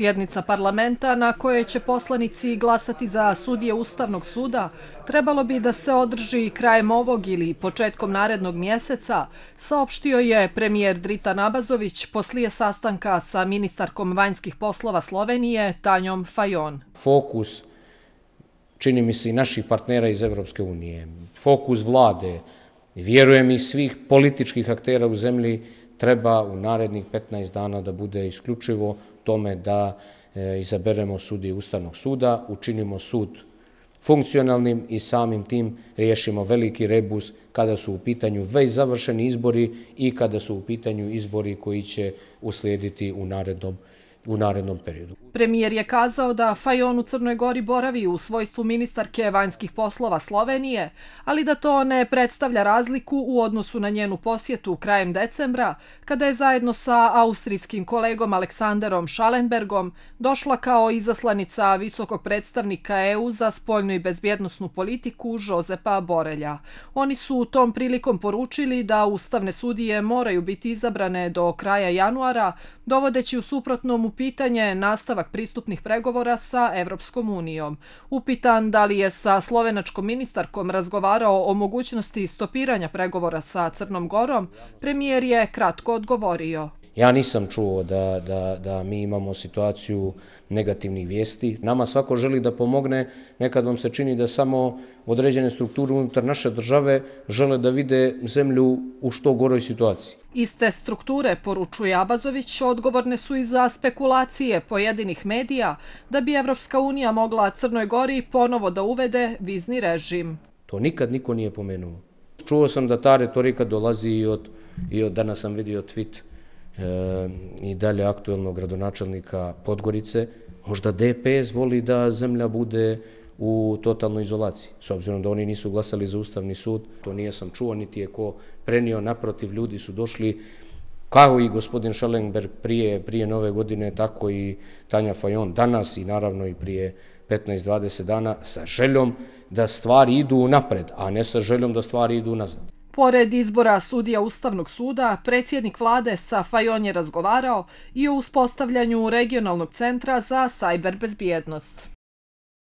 sjednica parlamenta na koje će poslanici glasati za sudije Ustavnog suda trebalo bi da se održi krajem ovog ili početkom narednog mjeseca, saopštio je premijer Drita Nabazović poslije sastanka sa ministarkom vanjskih poslova Slovenije Tanjom Fajon. Fokus, čini mi se i naših partnera iz Evropske unije, fokus vlade, vjerujem i svih političkih aktera u zemlji, treba u narednih 15 dana da bude isključivo tome da e, izaberemo sudi Ustavnog suda, učinimo sud funkcionalnim i samim tim riješimo veliki rebus kada su u pitanju već završeni izbori i kada su u pitanju izbori koji će uslijediti u narednom sudu u narednom periodu. Premijer je kazao da Fajon u Crnoj Gori boravi u svojstvu ministarke vanjskih poslova Slovenije, ali da to ne predstavlja razliku u odnosu na njenu posjetu krajem decembra, kada je zajedno sa austrijskim kolegom Aleksanderom Schallenbergom došla kao izaslanica visokog predstavnika EU za spoljnu i bezbjednostnu politiku Žozepa Borelja. Oni su u tom prilikom poručili da ustavne sudije moraju biti izabrane do kraja januara, dovodeći u suprotnom u pitanje nastavak pristupnih pregovora sa Evropskom unijom. Upitan da li je sa slovenačkom ministarkom razgovarao o mogućnosti stopiranja pregovora sa Crnom Gorom, premijer je kratko odgovorio. Ja nisam čuo da, da, da mi imamo situaciju negativnih vijesti. Nama svako želi da pomogne, nekad vam se čini da samo određene strukture unutar naše države žele da vide zemlju u što goroj situaciji. Iste strukture, poručuje Abazović, odgovorne su i za spekulacije pojedinih medija da bi Evropska unija mogla Crnoj Gori ponovo da uvede vizni režim. To nikad niko nije pomenuo. Čuo sam da ta retorika dolazi i od, i od danas sam vidio tweet Ehm, i dalje aktuelnog gradonačelnika Podgorice, možda DPS voli da zemlja bude u totalnoj izolaciji. S obzirom da oni nisu glasali za Ustavni sud, to nije sam čuo, niti je ko prenio, naprotiv, ljudi su došli, kao i gospodin Šalenberg prije, prije nove godine, tako i Tanja Fajon danas i naravno i prije 15-20 dana, sa željom da stvari idu napred, a ne sa željom da stvari idu nazad. Pored izbora sudija Ustavnog suda, predsjednik vlade sa Fajon je razgovarao i o uspostavljanju regionalnog centra za sajberbezbijednost.